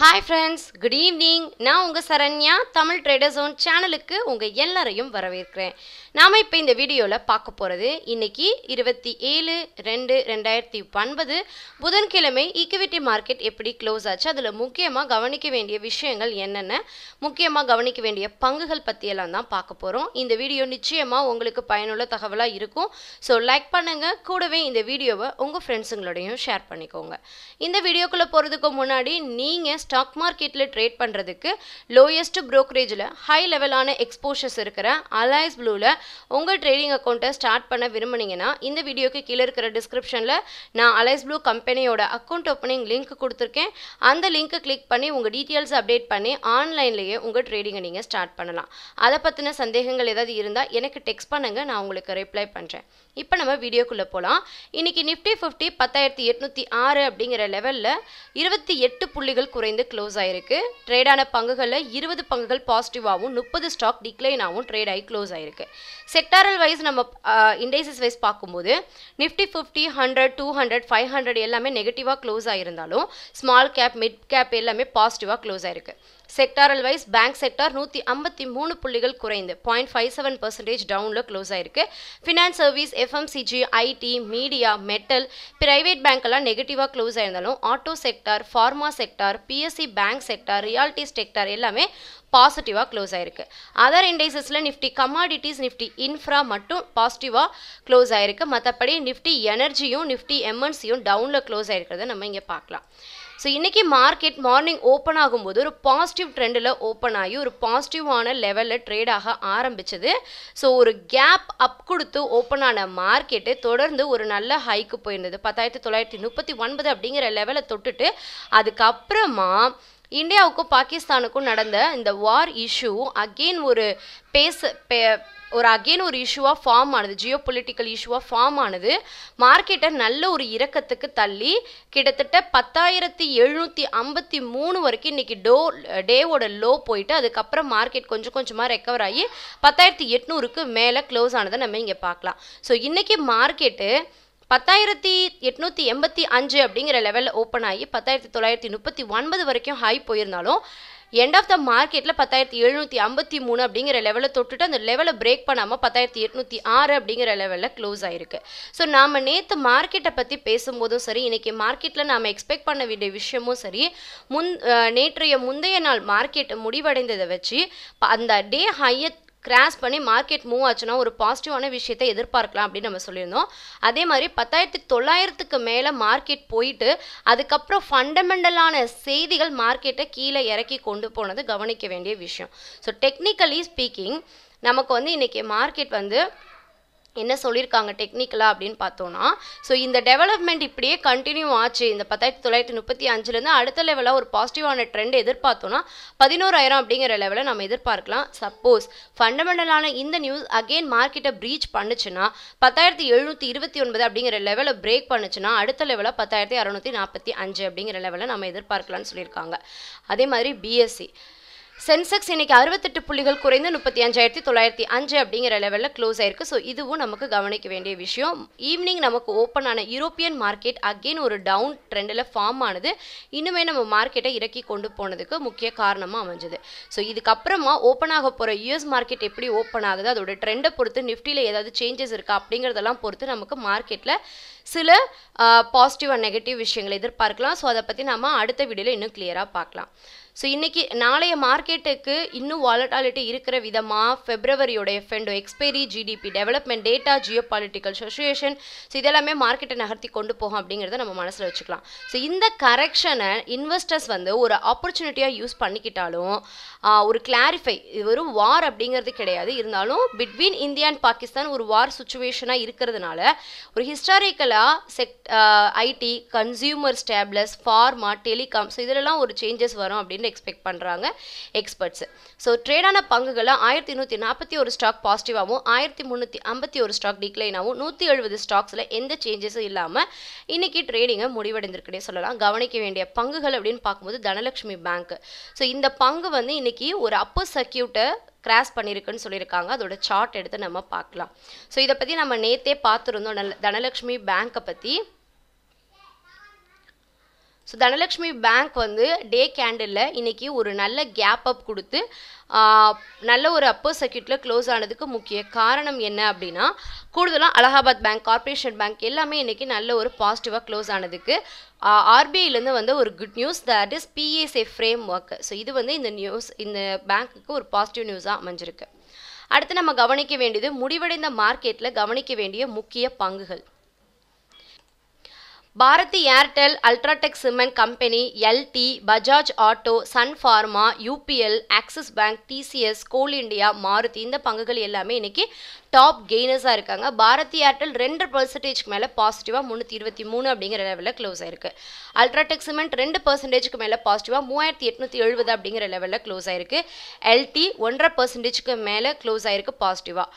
hi friends good evening நான் உங்கள் Saranya Tamil trader zone சேனலுக்கு உங்கள் எல்லாரையும் வரவேற்கிறேன் நாம் இப்போ இந்த வீடியோவில் பார்க்க போகிறது இன்றைக்கி இருபத்தி ஏழு ரெண்டு ரெண்டாயிரத்தி ஒன்பது புதன்கிழமை ஈக்விட்டி மார்க்கெட் எப்படி க்ளோஸ் ஆச்சு அதில் முக்கியமாக கவனிக்க வேண்டிய விஷயங்கள் என்னென்ன முக்கியமாக கவனிக்க வேண்டிய பங்குகள் பற்றியெல்லாம் தான் பார்க்க போகிறோம் இந்த வீடியோ நிச்சயமாக உங்களுக்கு பயனுள்ள தகவலாக இருக்கும் ஸோ லைக் பண்ணுங்கள் கூடவே இந்த வீடியோவை உங்கள் ஃப்ரெண்ட்ஸுங்களோடையும் ஷேர் பண்ணிக்கோங்க இந்த வீடியோக்குள்ளே போகிறதுக்கு முன்னாடி நீங்கள் ஸ்டாக் மார்க்கெட்டில் ட்ரேட் பண்ணுறதுக்கு லோயஸ்ட் ப்ரோக்கரேஜில் ஹை லெவலான எக்ஸ்போஷர்ஸ் இருக்கிற அலைஸ் ப்ளூவில் உங்கள் ட்ரேடிங் அக்கௌண்ட்டை ஸ்டார்ட் பண்ண விரும்புனீங்கன்னா இந்த வீடியோக்கு கீழே இருக்கிற டிஸ்கிரிப்ஷனில் நான் அலைஸ் ப்ளூ கம்பெனியோட அக்கௌண்ட் ஓப்பனிங் லிங்க் கொடுத்துருக்கேன் அந்த லிங்க்கை கிளிக் பண்ணி உங்கள் டீட்டெயில்ஸ் அப்டேட் பண்ணி ஆன்லைன்லேயே உங்கள் ட்ரேடிங்கை நீங்கள் ஸ்டார்ட் பண்ணலாம் அதை பற்றின சந்தேகங்கள் ஏதாவது இருந்தால் எனக்கு டெக்ஸ்ட் பண்ணுங்கள் நான் உங்களுக்கு ரிப்ளை பண்ணுறேன் இப்போ நம்ம வீடியோக்குள்ளே போகலாம் இன்றைக்கி நிஃப்டி ஃபிஃப்டி பத்தாயிரத்தி எட்நூற்றி ஆறு அப்படிங்கிற லெவலில் இருபத்தி எட்டு புள்ளிகள் குறைந்து க்ளோஸ் ஆயிருக்கு ட்ரேடான பங்குகளில் இருபது பங்குகள் பாசிட்டிவாகவும் முப்பது ஸ்டாக் டிக்ளைனாகவும் ட்ரேட் ஆகி க்ளோஸ் ஆயிருக்கு செக்டாரல் வைஸ் நம்ம இண்டைசஸ் வைஸ் பார்க்கும்போது Nifty fifty hundred two hundred five hundred எல்லாமே நெகட்டிவாக க்ளோஸ் ஆகிருந்தாலும் ஸ்மால் கேப் மிட் கேப் எல்லாமே பாசிட்டிவாக க்ளோஸ் ஆயிருக்கு செக்டாரல் வைஸ் பேங்க் செக்டார் நூற்றி ஐம்பத்தி மூணு புள்ளிகள் குறைந்து பாயிண்ட் ஃபைவ் செவன் பர்சன்டேஜ் டவுனில் க்ளோஸ் ஆயிருக்கு finance service FMCG IT media metal private bank எல்லாம் நெகட்டிவாக க்ளோஸ் ஆயிருந்தாலும் auto sector pharma sector PSC bank sector realty sector எல்லாமே பாசிட்டிவாக க்ளோஸ் ஆயிருக்கு அதர் இண்டைசஸில் நிஃப்டி கமாடிட்டிஸ் நிஃப்டி இன்ஃப்ரா மட்டும் பாசிட்டிவாக க்ளோஸ் ஆயிருக்கு மற்றபடி நிஃப்டி எனர்ஜியும் நிஃப்டி எம்என்சியும் டவுனில் க்ளோஸ் ஆயிருக்கிறத நம்ம இங்கே பார்க்கலாம் ஸோ இன்றைக்கி மார்க்கெட் மார்னிங் ஓப்பன் ஆகும்போது ஒரு பாசிட்டிவ் ட்ரெண்டில் ஓப்பன் ஆகி ஒரு பாசிட்டிவான லெவலில் ட்ரேடாக ஆரம்பித்தது ஸோ ஒரு கேப் அப் கொடுத்து ஓப்பன் ஆன மார்க்கெட்டு தொடர்ந்து ஒரு நல்ல ஹைக்கு போயிருந்தது பத்தாயிரத்தி தொள்ளாயிரத்தி முப்பத்தி ஒன்பது அப்படிங்கிற லெவலை தொட்டுட்டு அதுக்கப்புறமா இந்தியாவுக்கும் பாகிஸ்தானுக்கும் நடந்த இந்த வார் இஷ்யூ அகெயின் ஒரு பேச ஒரு அகெயின் ஒரு இஷ்யூவாக ஃபார்ம் ஆனது ஜியோ பொலிட்டிக்கல் இஷ்யூவாக ஃபார்ம் ஆனது மார்க்கெட்டை நல்ல ஒரு இறக்கத்துக்கு தள்ளி கிட்டத்தட்ட பத்தாயிரத்தி எழுநூற்றி ஐம்பத்தி மூணு வரைக்கும் இன்றைக்கி டோ டேவோட லோ போயிட்டு அதுக்கப்புறம் மார்க்கெட் கொஞ்சம் கொஞ்சமாக ரெக்கவர் ஆகி பத்தாயிரத்தி எட்நூறுக்கு மேலே க்ளோஸ் ஆனதை நம்ம இங்கே பார்க்கலாம் ஸோ இன்றைக்கி மார்க்கெட்டு பத்தாயிரத்தி எட்நூற்றி எண்பத்தி அஞ்சு அப்படிங்கிற லெவலில் ஓப்பன் ஆகி பத்தாயிரத்தி தொள்ளாயிரத்தி முப்பத்தி ஒன்பது வரைக்கும் ஹை போயிருந்தாலும் எண்ட் ஆஃப் த மார்க்கெட்டில் பத்தாயிரத்தி எழுநூற்றி ஐம்பத்தி மூணு அப்படிங்கிற லெவலில் தொட்டுட்டு அந்த லெவலை பிரேக் பண்ணாமல் பத்தாயிரத்தி எட்நூற்றி ஆறு அப்படிங்கிற லெவலில் க்ளோஸ் ஆயிருக்கு ஸோ நாம் நேற்று மார்க்கெட்டை பற்றி பேசும்போதும் சரி இன்றைக்கி மார்க்கெட்டில் நாம் எக்ஸ்பெக்ட் பண்ண வேண்டிய விஷயமும் சரி முன் நேற்றைய முந்தைய நாள் மார்க்கெட் முடிவடைந்ததை வச்சு அந்த டே ஹையை கிராஸ் பண்ணி மார்க்கெட் மூவ் ஆச்சுன்னா ஒரு பாசிட்டிவான விஷயத்தை எதிர்பார்க்கலாம் அப்படின்னு நம்ம சொல்லியிருந்தோம் அதே மாதிரி பத்தாயிரத்தி தொள்ளாயிரத்துக்கு மேலே மார்க்கெட் போயிட்டு அதுக்கப்புறம் ஃபண்டமெண்டலான செய்திகள் மார்க்கெட்டை கீழே இறக்கி கொண்டு போனது கவனிக்க வேண்டிய விஷயம் ஸோ டெக்னிக்கலி ஸ்பீக்கிங் நமக்கு வந்து இன்றைக்கி மார்க்கெட் வந்து என்ன சொல்லியிருக்காங்க டெக்னிக்கலாக அப்படின்னு பார்த்தோன்னா ஸோ இந்த டெவலப்மெண்ட் இப்படியே கண்டினியூ ஆச்சு இந்த பத்தாயிரத்தி தொள்ளாயிரத்தி முப்பத்தி அஞ்சுலேருந்து அடுத்த லெவலாக ஒரு பாசிட்டிவான ட்ரெண்ட் எதிர்பார்த்தோன்னா பதினோராயிரம் அப்படிங்கிற லெவலை நம்ம எதிர்பார்க்கலாம் சப்போஸ் ஃபண்டமெண்டலான இந்த நியூஸ் அகெயின் மார்க்கெட்டை ப்ரீச் பண்ணுச்சுன்னா பத்தாயிரத்தி எழுநூற்றி இருபத்தி ஒன்பது அப்படிங்கிற லெவலை பிரேக் பண்ணுச்சுன்னா அடுத்த லெவலில் பத்தாயிரத்தி அறுநூற்றி நாற்பத்தி அஞ்சு அப்படிங்கிற லெவலை நம்ம எதிர்பார்க்கலாம்னு சொல்லியிருக்காங்க அதே மாதிரி பிஎஸ்சி சென்செக்ஸ் இன்னைக்கு அறுபத்தெட்டு புள்ளிகள் குறைந்து முப்பத்தி அஞ்சாயிரத்தி தொள்ளாயிரத்தி அஞ்சு அப்படிங்கிற லெவலில் க்ளோஸ் ஆயிருக்கு ஸோ இதுவும் நமக்கு கவனிக்க வேண்டிய விஷயம் ஈவினிங் நமக்கு ஓப்பன் ஆன யூரோப்பியன் மார்க்கெட் அகெயின் ஒரு டவுன் ட்ரெண்டில் ஃபார்ம் ஆனது இன்னுமே நம்ம மார்க்கெட்டை இறக்கி கொண்டு போனதுக்கு முக்கிய காரணமாக அமைஞ்சது ஸோ இதுக்கப்புறமா ஓப்பன் ஆக போகிற யூஎஸ் மார்க்கெட் எப்படி ஓப்பன் ஆகுது அதோட ட்ரெண்டை பொறுத்து நிஃப்டியில் ஏதாவது சேஞ்சஸ் இருக்கா அப்படிங்கிறதெல்லாம் பொறுத்து நமக்கு மார்க்கெட்டில் சில பாசிட்டிவ் அண்ட் நெகட்டிவ் விஷயங்களை எதிர்பார்க்கலாம் ஸோ அதை பற்றி நம்ம அடுத்த வீடியோவில் இன்னும் கிளியராக பார்க்கலாம் ஸோ இன்றைக்கி நாளைய மார்க்கெட்டுக்கு இன்னும் வாலட்டாலிட்டி இருக்கிற விதமாக ஃபெப்ரவரியோட F and O expiry GDP development data geopolitical situation so இதெல்லாமே மார்க்கெட்டை நகர்த்தி கொண்டு போகும் அப்படிங்கிறத நம்ம மனசில் வச்சுக்கலாம் ஸோ இந்த கரெக்ஷனை இன்வெஸ்டர்ஸ் வந்து ஒரு ஆப்பர்ச்சுனிட்டியாக யூஸ் பண்ணிக்கிட்டாலும் ஒரு கிளாரிஃபை இது வெறும் வார் அப்படிங்கிறது கிடையாது இருந்தாலும் பிட்வீன் இந்தியா அண்ட் பாகிஸ்தான் ஒரு வார் சுச்சுவேஷனாக இருக்கிறதுனால ஒரு ஹிஸ்டாரிக்கலாக செக் IT consumer staples pharma telecom so இதிலெலாம் ஒரு சேஞ்சஸ் வரும் அப்படின்னு அப்படின்னு எக்ஸ்பெக்ட் பண்ணுறாங்க எக்ஸ்பர்ட்ஸு ஸோ ட்ரேடான பங்குகளை ஆயிரத்தி நூற்றி நாற்பத்தி ஒரு ஸ்டாக் பாசிட்டிவாகவும் ஆயிரத்தி முந்நூற்றி ஐம்பத்தி ஒரு ஸ்டாக் டிக்ளைனாகவும் நூற்றி எழுபது ஸ்டாக்ஸில் எந்த சேஞ்சஸும் இல்லாமல் இன்றைக்கி ட்ரேடிங்கை முடிவடைந்திருக்குனே சொல்லலாம் கவனிக்க வேண்டிய பங்குகள் அப்படின்னு பார்க்கும்போது தனலட்சுமி பேங்க் ஸோ இந்த பங்கு வந்து இன்றைக்கி ஒரு அப்போ சர்க்கியூட்டை கிராஸ் பண்ணியிருக்குன்னு சொல்லியிருக்காங்க அதோட சார்ட் எடுத்து நம்ம பார்க்கலாம் ஸோ இதை பற்றி நம்ம நேத்தே பார்த்துருந்தோம் நல் தனலட்சுமி பேங்க்கை பற்றி ஸோ தனலக்ஷ்மி பேங்க் வந்து டே கேண்டில் இன்றைக்கி ஒரு நல்ல கேப் அப் கொடுத்து நல்ல ஒரு அப்பர் சர்க்கியூட்டில் க்ளோஸ் ஆனதுக்கு முக்கிய காரணம் என்ன அப்படின்னா கூடுதலாக அலகாபாத் பேங்க் கார்பரேஷன் பேங்க் எல்லாமே இன்றைக்கி நல்ல ஒரு பாசிட்டிவாக க்ளோஸ் ஆனதுக்கு ஆர்பிஐலேருந்து வந்து ஒரு குட் நியூஸ் தட் இஸ் பிஏசே ஃப்ரேம் ஒர்க்கு ஸோ இது வந்து இந்த நியூஸ் இந்த பேங்க்குக்கு ஒரு பாசிட்டிவ் நியூஸாக அமைஞ்சிருக்கு அடுத்து நம்ம கவனிக்க வேண்டியது முடிவடைந்த மார்க்கெட்டில் கவனிக்க வேண்டிய முக்கிய பங்குகள் Bharti Airtel UltraTech cement company L T Bajaj auto Sun Pharma UPL Axis Bank TCS Coal India Maruti இந்த பங்குகள் எல்லாமே இன்னைக்கு டாப் கெய்னர்ஸாக இருக்காங்க பாரதி ஏர்டெல் ரெண்டு பர்சன்டேஜ்க்கு மேலே பாசிட்டிவாக முந்நூற்றி இருபத்தி மூணு அப்படிங்கிற லெவலில் க்ளோஸ் ஆயிருக்கு அல்ட்ராடெக் சிமெண்ட் ரெண்டு பர்சன்டேஜ்க்கு மேலே பாசிட்டிவாக மூவாயிரத்தி எட்நூற்றி எழுபது அப்படிங்கிற லெவலில் க்ளோஸ் ஆயிருக்கு எல்டி ஒன்றரை பர்சன்டேஜ்க்கு மேலே க்ளோஸ் ஆயிருக்கு பாசிட்டிவாக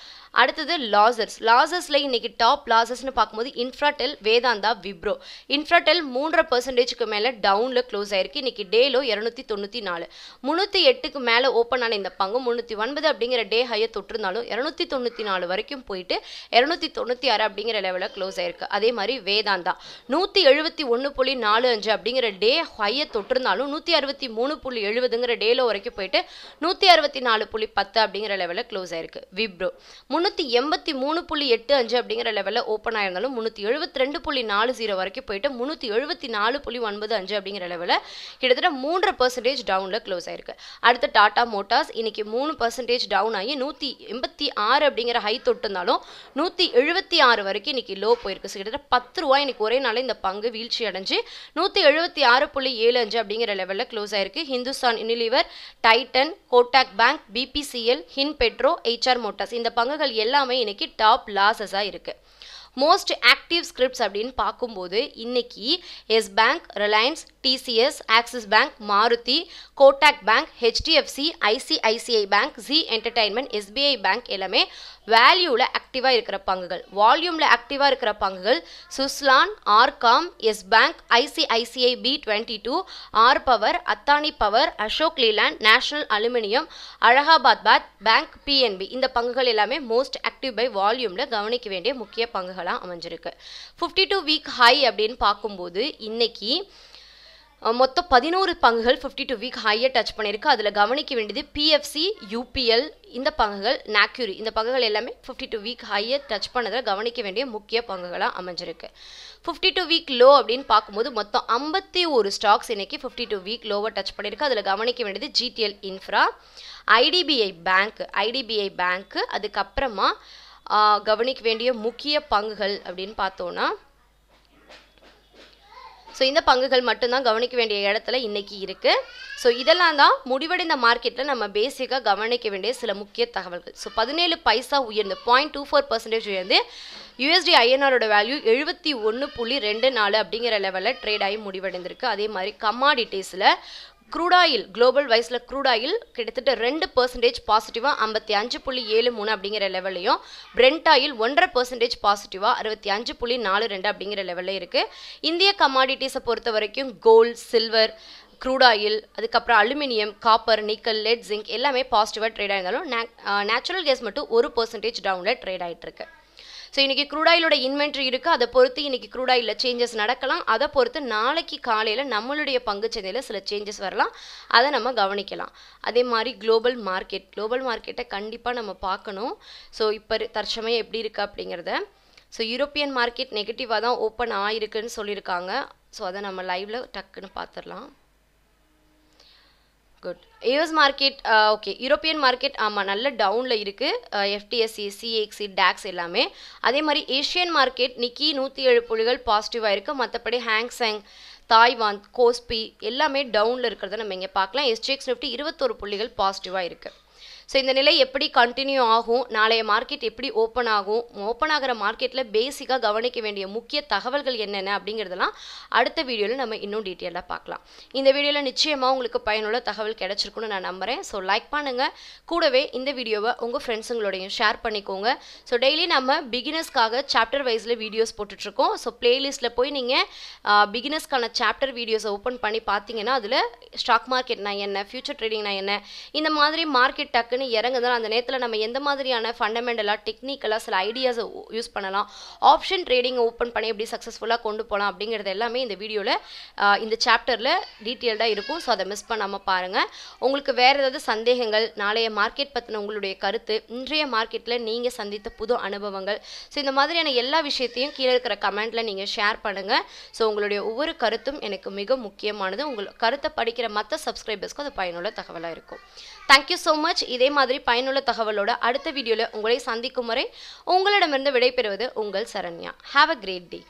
அடுத்தது லாசர்ஸ் லாசர்ஸில் இன்றைக்கி டாப் லாசர்ஸ்னு பார்க்கும்போது இன்ஃப்ராடெல் வேதாந்தா விப்ரோ இன்ஃப்ராடெல் மூன்றரை பர்சன்டேஜுக்கு மேலே டவுனில் க்ளோஸ் ஆயிருக்கு இன்றைக்கி டேலோ இரநூத்தி தொண்ணூற்றி நாலு முந்நூற்றி எட்டுக்கு மேலே ஓப்பன் ஆன இந்த பங்கு முந்நூற்றி ஒன்பது அப்படிங்கிற டே ஹையை தொட்டிருந்தாலும் இரநூத்தி தொண்ணூற்றி நாலு நாலு வரைக்கும் போயிட்டு இரநூத்தி தொண்ணூற்றி ஆறு அப்படிங்கிற லெவலில் க்ளோஸ் ஆயிருக்கு அதே மாதிரி வேதாந்தா நூற்றி எழுபத்தி ஒன்று புள்ளி நாலு அஞ்சு அப்படிங்கிற டே ஹையை தொட்டிருந்தாலும் நூற்றி அறுபத்தி மூணு புள்ளி எழுபதுங்கிற டேல வரைக்கும் போயிட்டு நூற்றி அறுபத்தி நாலு புள்ளி பத்து அப்படிங்கிற லெவலில் க்ளோஸ் ஆயிருக்கு விப்ரோ முந்நூற்றி எண்பத்தி மூணு புள்ளி எட்டு அஞ்சு அப்படிங்கிற லெவலில் ஓப்பன் ஆயிருந்தாலும் முந்நூற்றி எழுபத்தி ரெண்டு புள்ளி நாலு ஜீரோ வரைக்கும் போயிட்டு முந்நூற்றி எழுபத்தி நாலு புள்ளி ஒன்பது அஞ்சு அப்படிங்கிற லெவலில் கிட்டத்தட்ட மூன்று பர்சன்டேஜ் டவுனில் க்ளோஸ் ஆயிருக்கு அடுத்து டாடா மோட்டார்ஸ் இன்னைக்கு மூணு பர்சன்டேஜ் டவுன் ஆகி நூற்றி எண்பத்தி ஆறு அப்படிங்கிற ஹை ஹை தொட்டுனாலும் நூற்றி எழுபத்தி ஆறு வரைக்கும் இன்னைக்கு லோ போயிருக்கு ஸோ கிட்டத்தட்ட பத்து ரூபாய் இன்னைக்கு ஒரே நாளில் இந்த பங்கு வீழ்ச்சி அடைஞ்சு நூற்றி எழுபத்தி ஆறு புள்ளி ஏழு அஞ்சு அப்படிங்கிற லெவலில் க்ளோஸ் ஆயிருக்கு Hindustan Unilever Titan Kotak bank BPCL ஹின் பெட்ரோ ஹெச்ஆர் மோட்டார்ஸ் இந்த பங்குகள் எல்லாமே இன்னைக்கு டாப் லாசஸாக இருக்குது மோஸ்ட் ஆக்டிவ் ஸ்கிரிப்ட்ஸ் அப்படின்னு பார்க்கும்போது இன்னைக்கு Yes Bank Reliance TCS Axis Bank Maruti Kotak bank HDFC ICICI bank Zee entertainment SBI bank எல்லாமே வேல்யூவில் ஆக்டிவாக இருக்கிற பங்குகள் வால்யூமில் ஆக்டிவாக இருக்கிற பங்குகள் Suzlon RCom Yes Bank ICICI B twenty two R power Adani power Ashok Leyland National Aluminium Allahabad பேத் பேங்க் பிஎன்பி இந்த பங்குகள் எல்லாமே மோஸ்ட் ஆக்டிவ் பை வால்யூமில் கவனிக்க வேண்டிய முக்கிய பங்குகளாக அமைஞ்சிருக்கு ஃபிஃப்டி டூ வீக் ஹை அப்படின்னு பார்க்கும்போது இன்னைக்கு மொத்தம் பதினோரு பங்குகள் ஃபிஃப்டி டூ வீக் ஹையை டச் பண்ணியிருக்கு அதில் கவனிக்க வேண்டியது பிஎஃப்சி யூபிஎல் இந்த பங்குகள் நாக்யூரி இந்த பங்குகள் எல்லாமே ஃபிஃப்டி டூ வீக் ஹையை டச் பண்ணதில் கவனிக்க வேண்டிய முக்கிய பங்குகளாக அமைஞ்சிருக்கு ஃபிஃப்டி டூ வீக் லோ அப்படின்னு பார்க்கும்போது மொத்தம் ஐம்பத்தி ஒரு ஸ்டாக்ஸ் இன்றைக்கி ஃபிஃப்டி டூ வீக் லோவை டச் பண்ணியிருக்கு அதில் கவனிக்க வேண்டியது GTL infra IDBI bank IDBI பேங்க்கு அதுக்கப்புறமா கவனிக்க வேண்டிய முக்கிய பங்குகள் அப்படின்னு பார்த்தோன்னா ஸோ இந்த பங்குகள் மட்டும்தான் கவனிக்க வேண்டிய இடத்துல இன்றைக்கி இருக்குது ஸோ இதெல்லாம் தான் முடிவடைந்த மார்க்கெட்டில் நம்ம பேசிக்காக கவனிக்க வேண்டிய சில முக்கிய தகவல்கள் ஸோ பதினேழு பைசா உயர்ந்து பாயிண்ட் டூ ஃபோர் பர்சன்டேஜ் உயர்ந்து யூஎஸ்டி ஐஎன்ஆரோட வேல்யூ எழுபத்தி ஒன்று புள்ளி ரெண்டு நாலு அப்படிங்கிற லெவலில் ட்ரேட் ஆகி முடிவடைந்திருக்கு அதே மாதிரி கமாடிட்டிஸில் க்ரூடாயில் குளோபல் வைஸில் க்ரூடாயில் கிட்டத்தட்ட ரெண்டு பர்சன்டேஜ் பாசிட்டிவாக ஐம்பத்தி அஞ்சு புள்ளி ஏழு மூணு அப்படிங்கிற லெவலையும் பிரெண்டாயில் ஒன்றரை பர்சன்டேஜ் பாசிட்டிவாக அறுபத்தி அஞ்சு புள்ளி நாலு ரெண்டு அப்படிங்கிற லெவலில் இருக்குது இந்திய கமாடிட்டிஸை பொறுத்த வரைக்கும் கோல்டு சில்வர் க்ரூடாயில் அதுக்கப்புறம் aluminium copper nickel lead zinc எல்லாமே பாசிட்டிவாக ட்ரேட் நே நேச்சுரல் கேஸ் மட்டும் ஒரு பர்சன்டேஜ் டவுனில் ட்ரேட் ஆகிட்டு இருக்கு ஸோ க்ரூட் க்ரூடாயிலோட இன்வென்ட்ரி இருக்குது அதை பொறுத்து க்ரூட் க்ரூடாயிலில் சேஞ்சஸ் நடக்கலாம் அதை பொறுத்து நாளைக்கு காலையில் நம்மளுடைய பங்குச்சந்தையில் சில சேஞ்சஸ் வரலாம் அதை நம்ம கவனிக்கலாம் அதே மாதிரி குளோபல் மார்க்கெட் குளோபல் மார்க்கெட்டை கண்டிப்பாக நம்ம பார்க்கணும் ஸோ இப்போ தற்சமயம் எப்படி இருக்கு அப்படிங்கிறத ஸோ யூரோப்பியன் மார்க்கெட் நெகட்டிவாக தான் ஓப்பன் ஆகிருக்குன்னு சொல்லியிருக்காங்க ஸோ அதை நம்ம லைவில் டக்குன்னு பார்த்துடலாம் good US market okay European market ஆமாம் நல்ல டவுனில் இருக்குது எஃப்டிஎஸ்சி சிஎக்சி டேக்ஸ் எல்லாமே அதே மாதிரி ஏஷியன் மார்க்கெட் நிக்கி நூற்றி ஏழு புள்ளிகள் பாசிட்டிவாக இருக்குது மற்றபடி ஹேங்ஸேங் தாய்வான் கோஸ்பி எல்லாமே டவுனில் இருக்கிறத நம்ம இங்கே பார்க்கலாம் எஸ்டிஎக்ஸ் நிஃப்டி இருபத்தொரு புள்ளிகள் பாசிட்டிவாக இருக்குது ஸோ இந்த நிலை எப்படி கண்டினியூ ஆகும் நாளைய மார்க்கெட் எப்படி ஓப்பன் ஆகும் ஓப்பன் ஆகிற மார்க்கெட்டில் பேசிக்காக கவனிக்க வேண்டிய முக்கிய தகவல்கள் என்னென்ன அப்படிங்கிறதெல்லாம் அடுத்த வீடியோவில் நம்ம இன்னும் டீட்டெயிலாக பார்க்கலாம் இந்த வீடியோவில் நிச்சயமாக உங்களுக்கு பயனுள்ள தகவல் கிடச்சிருக்குன்னு நான் நம்புகிறேன் ஸோ லைக் பண்ணுங்கள் கூடவே இந்த வீடியோவை உங்கள் ஃப்ரெண்ட்ஸுங்களோடையும் ஷேர் பண்ணிக்கோங்க ஸோ டெய்லி நம்ம பிகினர்ஸ்க்காக சாப்டர் வைஸில் வீடியோஸ் போட்டுட்ருக்கோம் ஸோ ப்ளேலிஸ்ட்டில் போய் நீங்கள் பிகினர்ஸ்க்கான சாப்டர் வீடியோஸை ஓப்பன் பண்ணி பார்த்தீங்கன்னா அதில் ஸ்டாக் மார்க்கெட் நான் என்ன ஃபியூச்சர் ட்ரேடிங்னா நான் என்ன இந்த மாதிரி மார்க்கெட் டக்கு டக்குன்னு இறங்குதுனா அந்த நேரத்தில் நம்ம எந்த மாதிரியான ஃபண்டமெண்டலாக டெக்னிக்கலாக சில ஐடியாஸை யூஸ் பண்ணலாம் ஆப்ஷன் ட்ரேடிங்கை ஓப்பன் பண்ணி எப்படி சக்ஸஸ்ஃபுல்லாக கொண்டு போகலாம் அப்படிங்கிறது எல்லாமே இந்த வீடியோவில் இந்த சாப்டரில் டீட்டெயில்டாக இருக்கும் ஸோ அதை மிஸ் பண்ணாமல் பாருங்கள் உங்களுக்கு வேறு ஏதாவது சந்தேகங்கள் நாளைய மார்க்கெட் பற்றின உங்களுடைய கருத்து இன்றைய மார்க்கெட்டில் நீங்கள் சந்தித்த புது அனுபவங்கள் ஸோ இந்த மாதிரியான எல்லா விஷயத்தையும் கீழே இருக்கிற கமெண்டில் நீங்கள் ஷேர் பண்ணுங்கள் ஸோ உங்களுடைய ஒவ்வொரு கருத்தும் எனக்கு மிக முக்கியமானது உங்கள் கருத்தை படிக்கிற மற்ற சப்ஸ்கிரைபர்ஸ்க்கும் அது பயனுள்ள தகவலாக இருக்கும் தேங்க்யூ ஸோ மச் இதே இதே மாதிரி பயனுள்ள தகவலோட அடுத்த வீடியோவில் உங்களை சந்திக்கும் வரை உங்களிடமிருந்து விடைபெறுவது உங்கள் Saranya have a great day